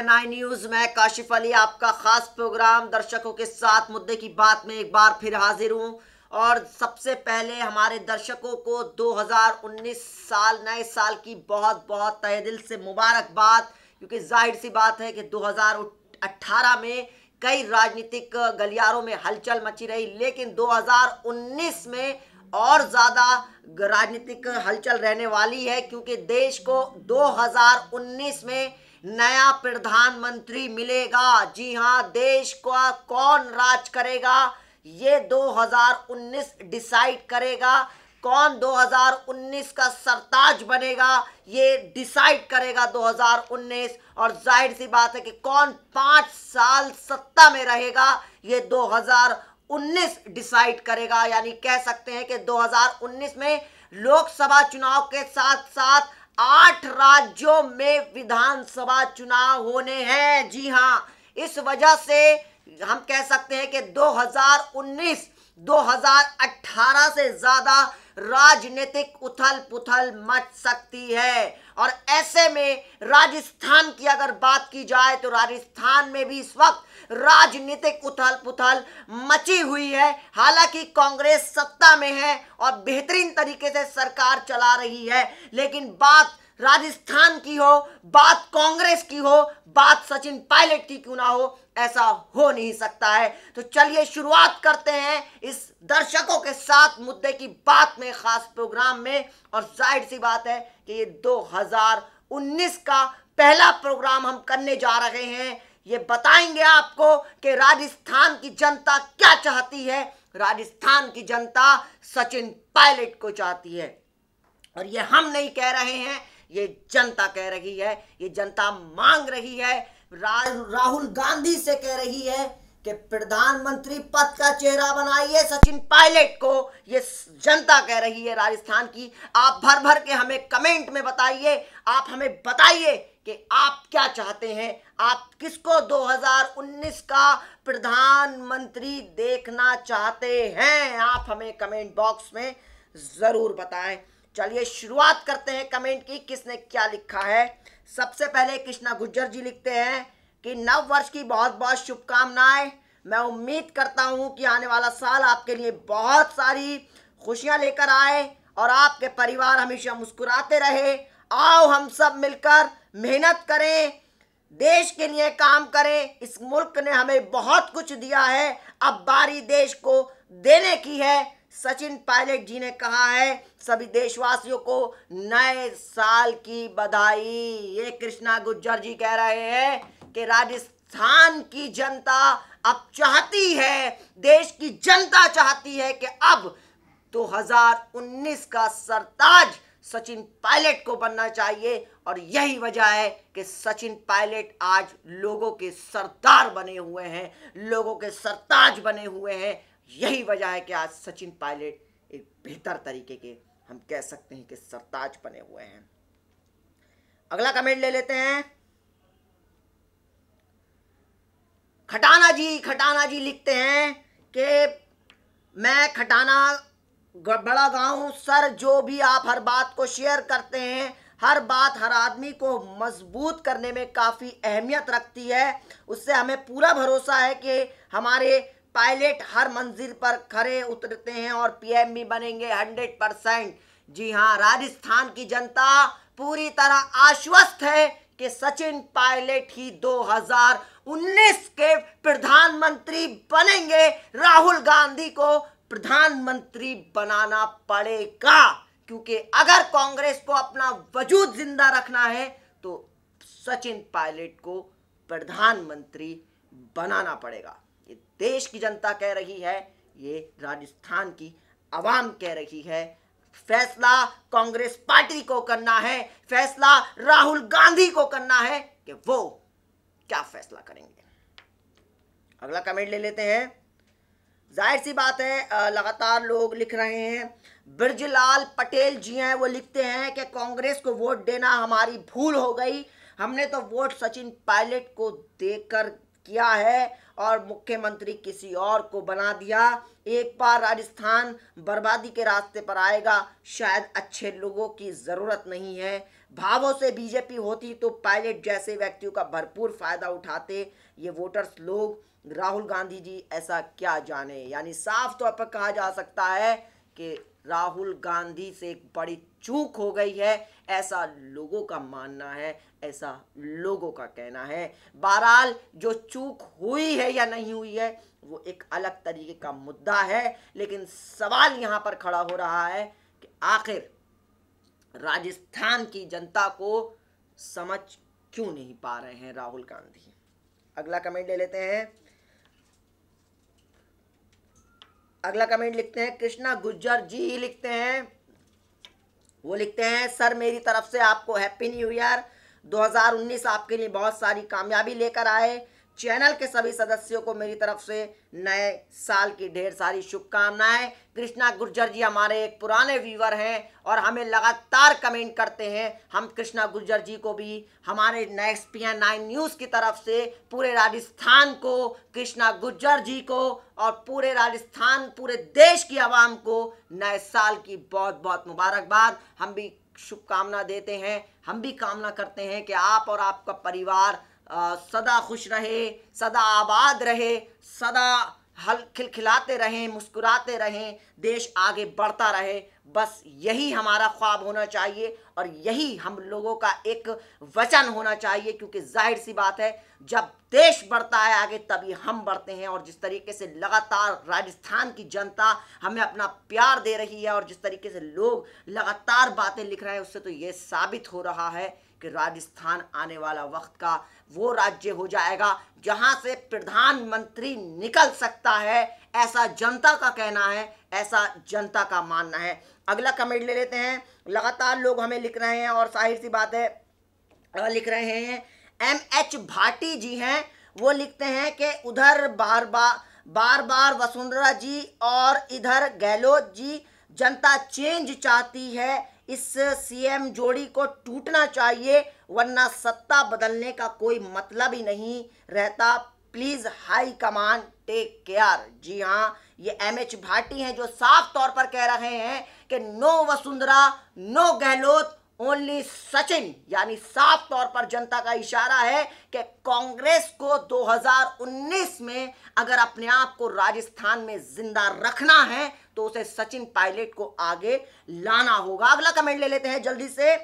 है nine news में काशिफ अली आपका खास प्रोग्राम दर्शकों के साथ मुद्दे की बात में एक बार फिर हाजिर हूँ और सबसे पहले हमारे दर्शकों को 2019 साल नए साल की बहुत बहुत तहे दिल से मुबारकबाद क्योंकि जाहिर सी बात है कि 2018 में कई राजनीतिक गलियारों में हलचल मची रही लेकिन 2019 में और ज़्यादा राजनीतिक हलचल रहने वाली है क्योंकि देश को 2019 में नया प्रधानमंत्री मिलेगा जी हाँ देश का कौन राज करेगा ये 2019 डिसाइड करेगा कौन 2019 का सरताज बनेगा ये डिसाइड करेगा 2019 और जाहिर सी बात है कि कौन पाँच साल सत्ता में रहेगा ये 2019 डिसाइड करेगा यानी कह सकते हैं कि 2019 में लोकसभा चुनाव के साथ साथ आठ राज्यों में विधानसभा चुनाव होने हैं जी हाँ इस वजह से हम कह सकते हैं कि 2019 2018 से ज्यादा राजनीतिक उथल पुथल मच सकती है और ऐसे में राजस्थान की अगर बात की जाए तो राजस्थान में भी इस वक्त राजनीतिक उथल पुथल मची हुई है हालांकि कांग्रेस सत्ता में है और बेहतरीन तरीके से सरकार चला रही है लेकिन बात राजस्थान की हो बात कांग्रेस की हो बात सचिन पायलट की क्यों ना हो ऐसा हो नहीं सकता है तो चलिए शुरुआत करते हैं इस दर्शकों के साथ मुद्दे की बात में खास प्रोग्राम में और जाहिर सी बात है कि ये 2019 का पहला प्रोग्राम हम करने जा रहे हैं ये बताएंगे आपको कि राजस्थान की जनता क्या चाहती है राजस्थान की जनता सचिन पायलट को चाहती है और ये हम नहीं कह रहे हैं ये जनता कह रही है ये जनता मांग रही है राहुल गांधी से कह रही है कि प्रधानमंत्री पद का चेहरा बनाइए सचिन पायलट को ये जनता कह रही है राजस्थान की आप भर भर के हमें कमेंट में बताइए आप हमें बताइए कि आप क्या चाहते हैं आप किसको 2019 का प्रधानमंत्री देखना चाहते हैं आप हमें कमेंट बॉक्स में ज़रूर बताएं चलिए शुरुआत करते हैं कमेंट की किसने क्या लिखा है सबसे पहले कृष्णा गुज्जर जी लिखते हैं कि नव वर्ष की बहुत बहुत शुभकामनाएं मैं उम्मीद करता हूं कि आने वाला साल आपके लिए बहुत सारी खुशियां लेकर आए और आपके परिवार हमेशा मुस्कुराते रहे आओ हम सब मिलकर मेहनत करें देश के लिए काम करें इस मुल्क ने हमें बहुत कुछ दिया है अब बारी देश को देने की है सचिन पायलट जी ने कहा है सभी देशवासियों को नए साल की बधाई ये कृष्णा गुज्जर जी कह रहे हैं कि राजस्थान की जनता अब चाहती है देश की जनता चाहती है कि अब 2019 का सरताज सचिन पायलट को बनना चाहिए और यही वजह है कि सचिन पायलट आज लोगों के सरदार बने हुए हैं लोगों के सरताज बने हुए हैं यही वजह है कि आज सचिन पायलट एक बेहतर तरीके के हम कह सकते हैं कि सरताज बने हुए हैं अगला कमेंट ले लेते हैं खटाना जी खटाना जी लिखते हैं कि मैं खटाना बड़ा हूं सर जो भी आप हर बात को शेयर करते हैं हर बात हर आदमी को मजबूत करने में काफ़ी अहमियत रखती है उससे हमें पूरा भरोसा है कि हमारे पायलट हर मंजिल पर खड़े उतरते हैं और पीएम भी बनेंगे हंड्रेड परसेंट जी हाँ राजस्थान की जनता पूरी तरह आश्वस्त है कि सचिन पायलट ही 2019 के प्रधानमंत्री बनेंगे राहुल गांधी को प्रधानमंत्री बनाना पड़ेगा क्योंकि अगर कांग्रेस को अपना वजूद जिंदा रखना है तो सचिन पायलट को प्रधानमंत्री बनाना पड़ेगा देश की जनता कह रही है ये राजस्थान की आवाम कह रही है फैसला कांग्रेस पार्टी को करना है फैसला राहुल गांधी को करना है कि वो क्या फैसला करेंगे अगला कमेंट ले लेते हैं जाहिर सी बात है लगातार लोग लिख रहे हैं ब्रजलाल पटेल जी हैं वो लिखते हैं कि कांग्रेस को वोट देना हमारी भूल हो गई हमने तो वोट सचिन पायलट को देकर किया है और मुख्यमंत्री किसी और को बना दिया एक बार राजस्थान बर्बादी के रास्ते पर आएगा शायद अच्छे लोगों की ज़रूरत नहीं है भावों से बीजेपी होती तो पायलट जैसे व्यक्तियों का भरपूर फ़ायदा उठाते ये वोटर्स लोग राहुल गांधी जी ऐसा क्या जाने यानी साफ तौर पर कहा जा सकता है कि राहुल गांधी से एक बड़ी चूक हो गई है ऐसा लोगों का मानना है ऐसा लोगों का कहना है बहरहाल जो चूक हुई है या नहीं हुई है वो एक अलग तरीके का मुद्दा है लेकिन सवाल यहाँ पर खड़ा हो रहा है कि आखिर राजस्थान की जनता को समझ क्यों नहीं पा रहे हैं राहुल गांधी अगला कमेंट ले लेते हैं अगला कमेंट लिखते हैं कृष्णा गुज्जर जी लिखते हैं वो लिखते हैं सर मेरी तरफ से आपको हैप्पी न्यू ईयर 2019 आपके लिए बहुत सारी कामयाबी लेकर आए चैनल के सभी सदस्यों को मेरी तरफ से नए साल की ढेर सारी शुभकामनाएं कृष्णा गुर्जर जी हमारे एक पुराने व्यूवर हैं और हमें लगातार कमेंट करते हैं हम कृष्णा गुर्जर जी को भी हमारे next P N nine news की तरफ से पूरे राजस्थान को कृष्णा गुर्जर जी को और पूरे राजस्थान पूरे देश की आवाम को नए साल की बहुत बहुत मुबारकबाद हम भी शुभकामना देते हैं हम भी कामना करते हैं कि आप और आपका परिवार सदा खुश रहे सदा आबाद रहे सदा हल खिलखिलाते रहें मुस्कुराते रहें देश आगे बढ़ता रहे बस यही हमारा ख्वाब होना चाहिए और यही हम लोगों का एक वचन होना चाहिए क्योंकि जाहिर सी बात है जब देश बढ़ता है आगे तभी हम बढ़ते हैं और जिस तरीके से लगातार राजस्थान की जनता हमें अपना प्यार दे रही है और जिस तरीके से लोग लगातार बातें लिख रहे हैं उससे तो ये साबित हो रहा है कि राजस्थान आने वाला वक्त का वो राज्य हो जाएगा जहाँ से प्रधानमंत्री निकल सकता है ऐसा जनता का कहना है ऐसा जनता का मानना है अगला कमेंट ले लेते हैं लगातार लोग हमें लिख रहे हैं और साहिर सी बात है लिख रहे हैं एम एच भाटी जी हैं वो लिखते हैं कि उधर बार बार बार बार वसुंधरा जी और इधर गहलोत जी जनता चेंज चाहती है इस सीएम जोड़ी को टूटना चाहिए वरना सत्ता बदलने का कोई मतलब ही नहीं रहता please high command take care जी हाँ ये एम एच भाटी हैं जो साफ तौर पर कह रहे हैं कि no Vasundhara no Gehlot only Sachin यानी साफ तौर पर जनता का इशारा है कि कांग्रेस को 2019 में अगर अपने आप को राजस्थान में जिंदा रखना है तो उसे सचिन पायलट को आगे लाना होगा अगला कमेंट ले लेते हैं जल्दी से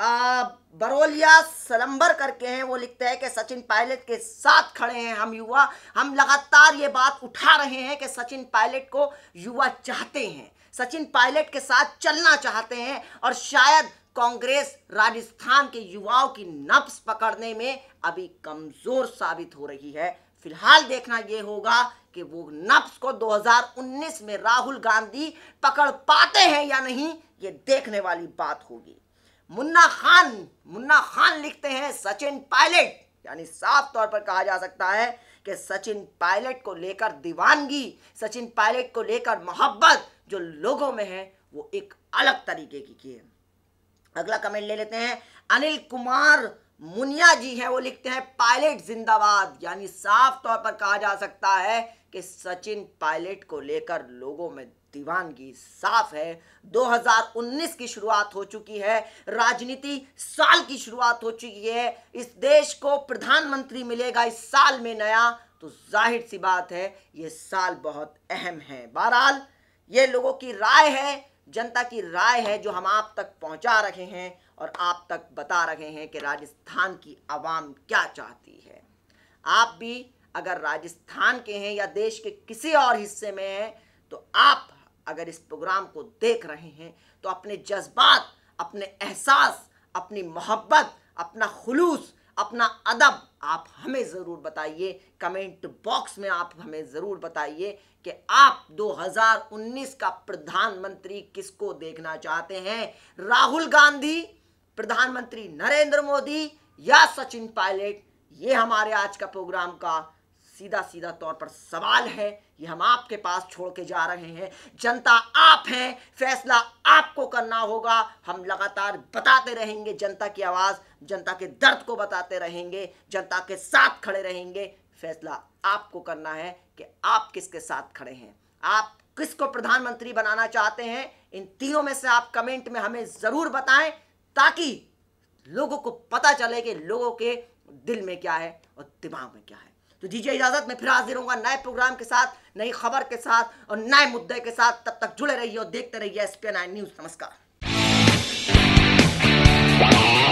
बरोलिया सलम्बर करके हैं वो लिखते हैं कि सचिन पायलट के साथ खड़े हैं हम युवा हम लगातार ये बात उठा रहे हैं कि सचिन पायलट को युवा चाहते हैं सचिन पायलट के साथ चलना चाहते हैं और शायद कांग्रेस राजस्थान के युवाओं की नफ्स पकड़ने में अभी कमज़ोर साबित हो रही है फिलहाल देखना ये होगा कि वो नफ्स को 2019 में राहुल गांधी पकड़ पाते हैं या नहीं ये देखने वाली बात होगी मुन्ना खान मुन्ना खान लिखते हैं सचिन पायलट यानी साफ तौर पर कहा जा सकता है कि सचिन पायलट को लेकर दीवानगी सचिन पायलट को लेकर मोहब्बत जो लोगों में है वो एक अलग तरीके की है अगला कमेंट ले लेते हैं अनिल कुमार मुनिया जी हैं वो लिखते हैं पायलट जिंदाबाद यानी साफ तौर पर कहा जा सकता है कि सचिन पायलट को लेकर लोगों में दीवानगी साफ है 2019 की शुरुआत हो चुकी है राजनीति साल की शुरुआत हो चुकी है इस देश को प्रधानमंत्री मिलेगा इस साल में नया तो जाहिर सी बात है ये साल बहुत अहम है बहरहाल ये लोगों की राय है जनता की राय है जो हम आप तक पहुंचा रहे हैं और आप तक बता रहे हैं कि राजस्थान की आवाम क्या चाहती है आप भी अगर राजस्थान के हैं या देश के किसी और हिस्से में हैं तो आप अगर इस प्रोग्राम को देख रहे हैं तो अपने जज्बात अपने एहसास अपनी मोहब्बत अपना खलूस अपना अदब आप हमें ज़रूर बताइए कमेंट बॉक्स में आप हमें ज़रूर बताइए कि आप 2019 का प्रधानमंत्री किसको देखना चाहते हैं राहुल गांधी प्रधानमंत्री नरेंद्र मोदी या सचिन पायलट ये हमारे आज का प्रोग्राम का सीधा सीधा तौर पर सवाल है ये हम आपके पास छोड़ के जा रहे हैं जनता आप हैं फैसला आपको करना होगा हम लगातार बताते रहेंगे जनता की आवाज़ जनता के दर्द को बताते रहेंगे जनता के साथ खड़े रहेंगे फैसला आपको करना है कि आप किसके साथ खड़े हैं आप किसको प्रधानमंत्री बनाना चाहते हैं इन तीनों में से आप कमेंट में हमें ज़रूर बताएं ताकि लोगों को पता चले कि लोगों के दिल में क्या है और दिमाग में क्या है तो दीजिए इजाज़त मैं फिर हाजिर हूँ नए प्रोग्राम के साथ नई खबर के साथ और नए मुद्दे के साथ तब तक जुड़े रहिए और देखते रहिए एस पी न्यूज़ नमस्कार